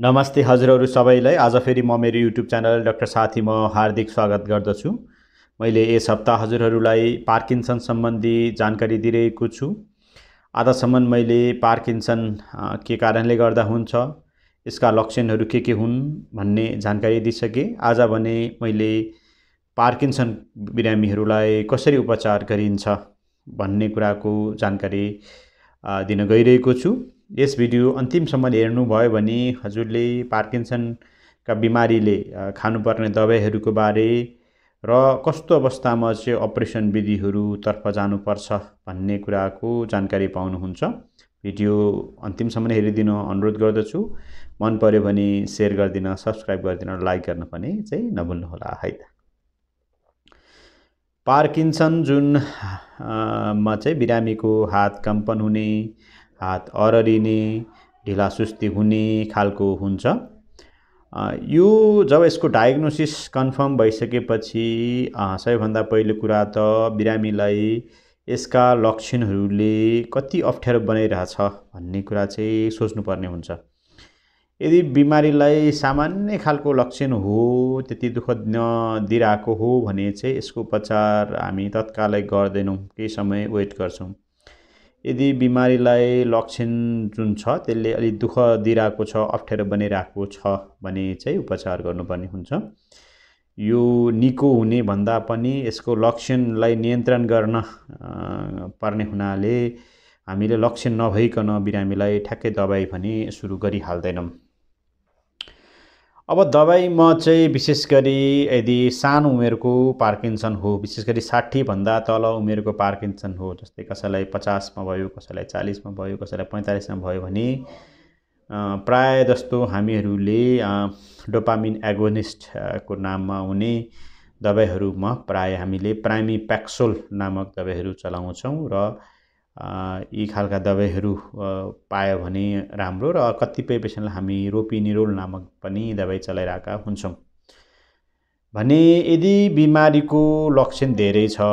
नमस्ते हजुरहरू सबैलाई आज फेरि म मेरो युट्युब च्यानल डक्टर म हार्दिक स्वागत गर्दछु मैले यस हप्ता हजुरहरूलाई पार्किन्सन सम्बन्धी जानकारी दिइरहेको छु आजसम्म मैले पार्किन्सन के कारणले गर्दा हुन्छ यसका लक्षणहरू के के हुन् भन्ने जानकारी दिइसकेँ आज भने मैले पार्किन्सन बिरामीहरूलाई कसरी उपचार गरिन्छ भन्ने कुराको जानकारी दिन गइरहेको छु यस भिडियो अन्तिमसम्म हेर्नुभयो भने हजुरले पार्किन्सनका बिमारीले खानुपर्ने दबाईहरूको बारे र कस्तो अवस्थामा चाहिँ अपरेसन विधिहरूतर्फ जानुपर्छ भन्ने कुराको जानकारी पाउनुहुन्छ भिडियो अन्तिमसम्म हेरिदिन अनुरोध गर्दछु मन पऱ्यो भने सेयर गरिदिन सब्सक्राइब गरिदिन लाइक गर्न पनि चाहिँ नभुल्नुहोला है त पार्किन्सन जुन मा चाहिँ बिरामीको हात कम्पन हुने हात अररिने ढिला सुस्ती हुने खालको हुन्छ यो जब यसको डायग्नोसिस कन्फर्म भइसकेपछि सबैभन्दा पहिलो कुरा त बिरामीलाई यसका लक्षणहरूले कति अप्ठ्यारो बनाइरहेछ भन्ने कुरा चाहिँ सोच्नुपर्ने हुन्छ यदि बिमारीलाई सामान्य खालको लक्षण हो त्यति दुःख नदिइरहेको हो भने चाहिँ यसको उपचार हामी तत्कालै गर्दैनौँ केही समय वेट गर्छौँ यदि बिमारीलाई लक्षण जुन छ त्यसले अलिक दुःख दिइरहेको छ अप्ठ्यारो बनिरहेको छ भने चाहिँ उपचार गर्नुपर्ने हुन्छ यो निको हुने भन्दा पनि यसको लक्षणलाई नियन्त्रण गर्न पर्ने हुनाले हामीले लक्षण नभइकन बिरामीलाई ठ्याक्कै दबाई पनि सुरु गरिहाल्दैनौँ अब दबाईमा चाहिँ विशेष गरी यदि सानो उमेरको पार्किन्सन हो विशेष गरी साठीभन्दा तल उमेरको पार्किन्सन हो जस्तै कसैलाई पचासमा भयो कसैलाई चालिसमा भयो कसैलाई पैँतालिसमा भयो भने प्राय जस्तो हामीहरूले डोपामिन एगोनिस्टको नाममा हुने दबाईहरूमा प्राय हामीले प्राइमी प्याक्सोल नामक दबाईहरू चलाउँछौँ र यी खालका दबाईहरू पायो भने राम्रो र कतिपय पेसेन्टलाई हामी रोपिनिरोल नामक पनि दबाई चलाइरहेका हुन्छौँ भने यदि बिमारीको लक्षण धेरै छ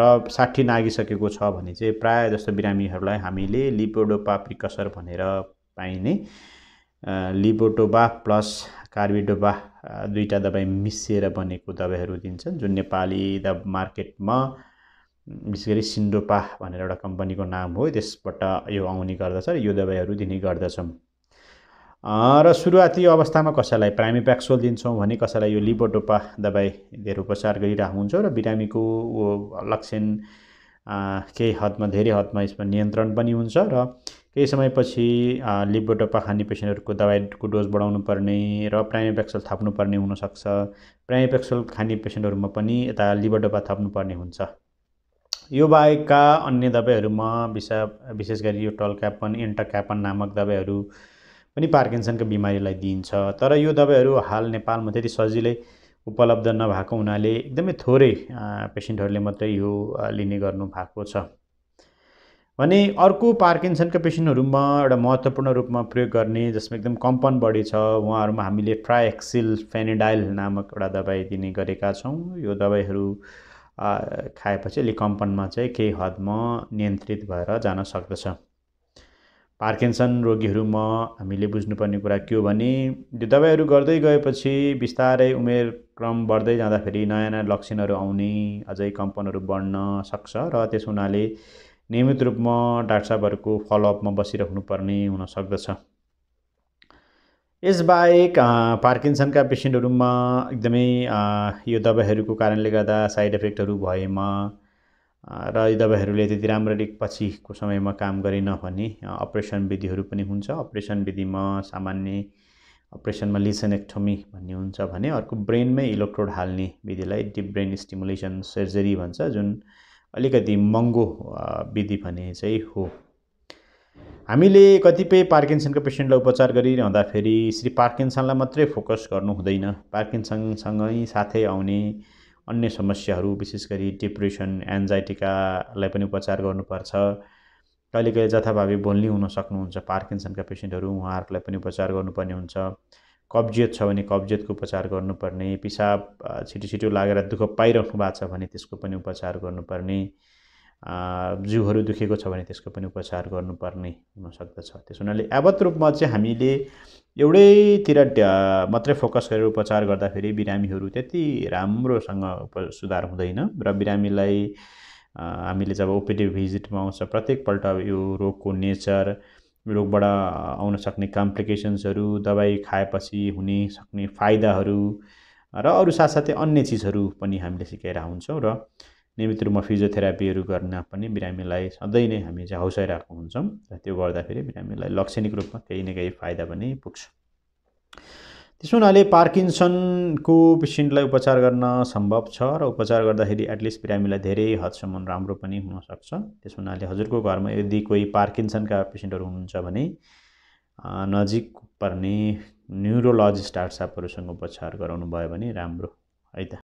र साठी नागिसकेको छ भने चाहिँ प्रायः जस्तो बिरामीहरूलाई हामीले लिपोडोपा प्रिकसर भनेर पाइने लिपोटोबा प्लस कार्बिडोबा दुईवटा दबाई मिसिएर बनेको दबाईहरू दिन्छन् जुन नेपाली द मार्केटमा विशेष गरी सिन्डोपा भनेर एउटा कम्पनीको नाम हो त्यसबाट यो आउने गर्दछ र यो दबाईहरू दिने गर्दछौँ र सुरुवाती अवस्थामा कसैलाई प्याक्सोल दिन्छौँ भने कसैलाई यो दबाई धेरै उपचार गरिरहेको हुन्छ र बिरामीको लक्षण केही हदमा धेरै हदमा यसमा नियन्त्रण पनि हुन्छ र केही समयपछि लिबोडोपा खाने पेसेन्टहरूको दबाईको डोज बढाउनु पर्ने र प्याक्सोल थाप्नुपर्ने हुनसक्छ प्याक्सोल खाने पेसेन्टहरूमा पनि यता लिबोडोपा थाप्नुपर्ने हुन्छ यो बाहेकका अन्य दबाईहरूमा विशा विशेष गरी यो टल टल्क्यापन एन्टक्यापन नामक दबाईहरू पनि पार्किन्सनको बिमारीलाई दिइन्छ तर यो दबाईहरू हाल नेपालमा त्यति सजिलै उपलब्ध नभएको हुनाले एकदमै थोरै पेसेन्टहरूले मात्रै यो लिने गर्नु भएको छ भने अर्को पार्किन्सनका पेसेन्टहरूमा एउटा महत्त्वपूर्ण रूपमा प्रयोग गर्ने जसमा एकदम कम्पन बढी छ उहाँहरूमा हामीले ट्राएक्सिल फेनेडाइल नामक एउटा दबाई दिने गरेका छौँ यो दबाईहरू खाएपछि अलिक कम्पनमा चाहिँ केही हदमा नियन्त्रित भएर जान सक्दछ पार्किन्सन रोगीहरूमा हामीले बुझ्नुपर्ने कुरा के हो भने यो दबाईहरू गर्दै गएपछि बिस्तारै उमेर क्रम बढ्दै जाँदाखेरि नयाँ नयाँ लक्षणहरू आउने अझै कम्पनहरू बढ्न सक्छ र त्यस हुनाले नियमित रूपमा डाक्टर साहबहरूको फलोअपमा बसिरहनुपर्ने हुन सक्दछ यसबाहेक पार्किन्सनका पेसेन्टहरूमा एकदमै यो दबाईहरूको कारणले गर्दा साइड इफेक्टहरू भएमा र यी दबाईहरूले त्यति राम्ररी पछिको समयमा काम गरेन भने अपरेसन विधिहरू पनि हुन्छ अपरेसन विधिमा सामान्य अपरेसनमा लिसनेक्टोमी भन्ने हुन्छ भने अर्को ब्रेनमै इलेक्ट्रोड हाल्ने विधिलाई डिप ब्रेन स्टिमुलेसन सर्जरी भन्छ जुन अलिकति महँगो विधि भने चाहिँ हो हामीले कतिपय पार्किन्सनको पेसेन्टलाई उपचार गरिरहँदाखेरि श्री पार्किन्सनलाई मात्रै फोकस गर्नु हुँदैन पार्किन्सनसँगै साथै आउने अन्य समस्याहरू विशेष गरी डिप्रेसन एन्जाइटीकालाई पनि उपचार गर्नुपर्छ कहिले कहिले जथाभावी बोल्ने हुन सक्नुहुन्छ पार्किन्सनका पेसेन्टहरू उहाँहरूलाई पनि उपचार गर्नुपर्ने हुन्छ कब्जियत छ भने कब्जियतको उपचार गर्नुपर्ने पिसाब छिटो छिटो लागेर दुःख पाइराख्नु भएको छ भने त्यसको पनि उपचार गर्नुपर्ने जिउहरू दुखेको छ भने त्यसको पनि उपचार गर्नुपर्ने हुनसक्दछ त्यस हुनाले यावत रूपमा चाहिँ हामीले एउटैतिर मात्रै फोकस गरेर उपचार गर्दाखेरि बिरामीहरू त्यति राम्रोसँग उप सुधार हुँदैन र बिरामीलाई हामीले जब ओपिडी भिजिटमा आउँछ प्रत्येकपल्ट यो रोगको नेचर रोगबाट आउन सक्ने कम्प्लिकेसन्सहरू दबाई खाएपछि हुने सक्ने फाइदाहरू र अरू साथसाथै अन्य चिजहरू पनि हामीले सिकाएर हुन्छौँ र नियमित रूपमा फिजियोथेरापीहरू गर्न पनि बिरामीलाई सधैँ नै हामी चाहिँ हौसाइरहेको हुन्छौँ र त्यो गर्दाखेरि बिरामीलाई लक्षणिक रूपमा केही न केही फाइदा पनि पुग्छ त्यसो हुनाले पार्किन्सनको पेसेन्टलाई उपचार गर्न सम्भव छ र उपचार गर्दाखेरि एटलिस्ट बिरामीलाई धेरै हदसम्म राम्रो पनि हुनसक्छ त्यसो हुनाले हजुरको घरमा यदि कोही पार्किन्सनका पेसेन्टहरू हुनुहुन्छ भने नजिक पर्ने न्युरोलोजिस्ट डाक्टर उपचार गराउनु भयो भने राम्रो है त